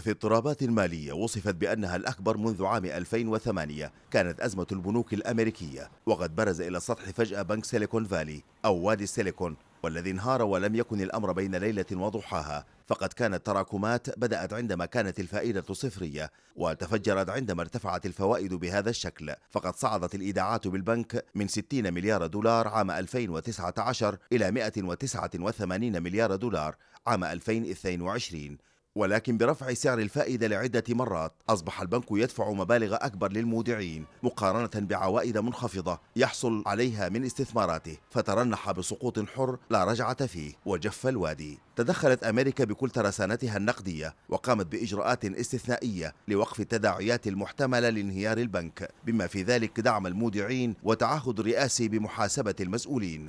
في اضطرابات مالية وصفت بأنها الأكبر منذ عام 2008 كانت أزمة البنوك الأمريكية وقد برز إلى السطح فجأة بنك سيليكون فالي أو وادي السيليكون والذي انهار ولم يكن الأمر بين ليلة وضحاها فقد كانت تراكمات بدأت عندما كانت الفائدة صفرية وتفجرت عندما ارتفعت الفوائد بهذا الشكل فقد صعدت الإيداعات بالبنك من 60 مليار دولار عام 2019 إلى 189 مليار دولار عام 2022 ولكن برفع سعر الفائدة لعدة مرات أصبح البنك يدفع مبالغ أكبر للمودعين مقارنة بعوائد منخفضة يحصل عليها من استثماراته فترنح بسقوط حر لا رجعة فيه وجف الوادي تدخلت أمريكا بكل ترسانتها النقدية وقامت بإجراءات استثنائية لوقف التداعيات المحتملة لانهيار البنك بما في ذلك دعم المودعين وتعهد رئاسي بمحاسبة المسؤولين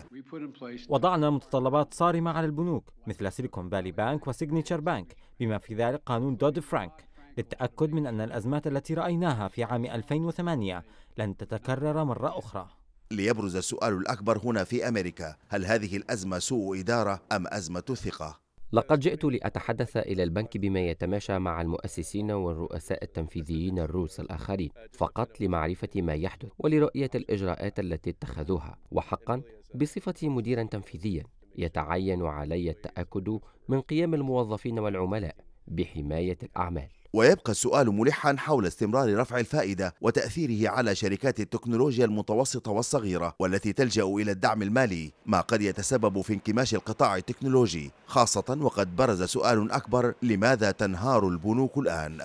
وضعنا متطلبات صارمة على البنوك مثل سيليكون فالي بانك وسيجنيتشر بانك بما في ذلك قانون دود فرانك للتأكد من أن الأزمات التي رأيناها في عام 2008 لن تتكرر مرة أخرى ليبرز السؤال الأكبر هنا في أمريكا هل هذه الأزمة سوء إدارة أم أزمة ثقة؟ لقد جئت لأتحدث إلى البنك بما يتماشى مع المؤسسين والرؤساء التنفيذيين الروس الآخرين فقط لمعرفة ما يحدث ولرؤية الإجراءات التي اتخذوها وحقا بصفتي مديرا تنفيذيا يتعين علي التأكد من قيام الموظفين والعملاء بحماية الأعمال ويبقى السؤال ملحا حول استمرار رفع الفائدة وتأثيره على شركات التكنولوجيا المتوسطة والصغيرة والتي تلجأ إلى الدعم المالي ما قد يتسبب في انكماش القطاع التكنولوجي خاصة وقد برز سؤال أكبر لماذا تنهار البنوك الآن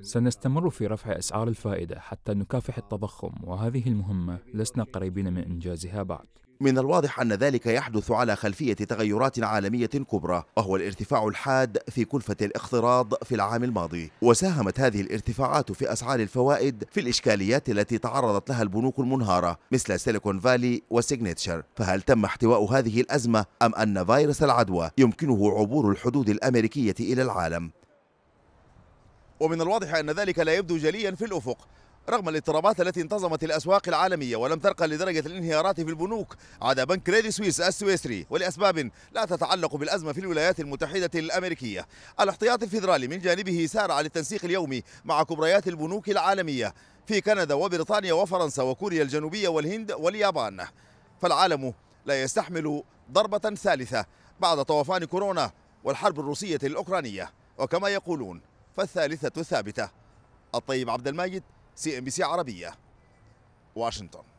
سنستمر في رفع أسعار الفائدة حتى نكافح التضخم وهذه المهمة لسنا قريبين من إنجازها بعد من الواضح أن ذلك يحدث على خلفية تغيرات عالمية كبرى وهو الارتفاع الحاد في كلفة الاقتراض في العام الماضي وساهمت هذه الارتفاعات في أسعار الفوائد في الإشكاليات التي تعرضت لها البنوك المنهارة مثل سيليكون فالي وسيجنيتشر فهل تم احتواء هذه الأزمة أم أن فيروس العدوى يمكنه عبور الحدود الأمريكية إلى العالم؟ ومن الواضح أن ذلك لا يبدو جليا في الأفق رغم الاضطرابات التي انتظمت الأسواق العالمية ولم ترقى لدرجة الانهيارات في البنوك عدا بنك كريدي سويس السويسري ولأسباب لا تتعلق بالأزمة في الولايات المتحدة الأمريكية الاحتياط الفيدرالي من جانبه سارع للتنسيق اليومي مع كبريات البنوك العالمية في كندا وبريطانيا وفرنسا وكوريا الجنوبية والهند واليابان فالعالم لا يستحمل ضربة ثالثة بعد طوفان كورونا والحرب الروسية الأوكرانية وكما يقولون فالثالثة ثابته. الطيب عبد الماجد سي ام بي سي عربية واشنطن